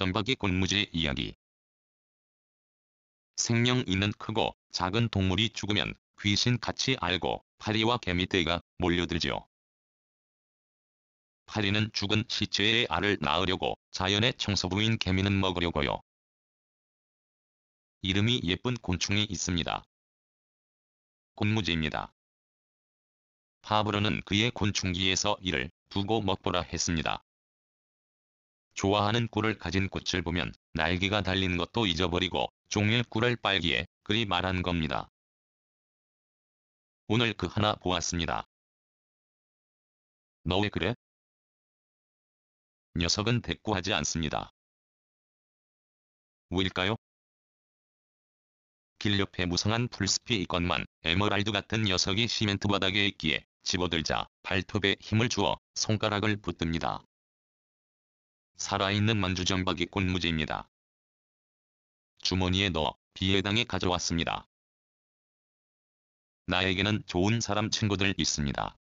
점박이 꽃무지 이야기 생명 있는 크고 작은 동물이 죽으면 귀신같이 알고 파리와 개미떼가 몰려들지요. 파리는 죽은 시체의 알을 낳으려고 자연의 청소부인 개미는 먹으려고요. 이름이 예쁜 곤충이 있습니다. 곤무지입니다. 파브르는 그의 곤충기에서 이를 두고 먹보라 했습니다. 좋아하는 꿀을 가진 꽃을 보면 날개가 달린 것도 잊어버리고 종일 꿀을 빨기에 그리 말한 겁니다. 오늘 그 하나 보았습니다. 너 왜 그래? 녀석은 대꾸하지 않습니다. 왜일까요? 길 옆에 무성한 풀숲이 있건만 에머랄드 같은 녀석이 시멘트 바닥에 있기에 집어들자 발톱에 힘을 주어 손가락을 붙듭니다. 살아있는 만주정박이 꽃무지입니다. 주머니에 넣어 비해당에 가져왔습니다. 나에게는 좋은 사람 친구들 있습니다.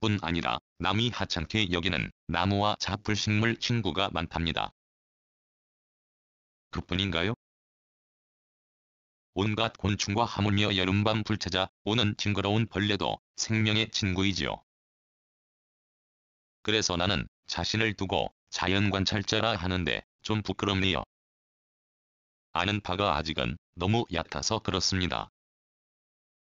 뿐 아니라 남이 하찮게 여기는 나무와 잡풀식물 친구가 많답니다. 그뿐인가요? 온갖 곤충과 하물며 여름밤 불찾아 오는 징그러운 벌레도 생명의 친구이지요. 그래서 나는 자신을 두고 자연 관찰자라 하는데 좀 부끄럽네요. 아는 바가 아직은 너무 얕아서 그렇습니다.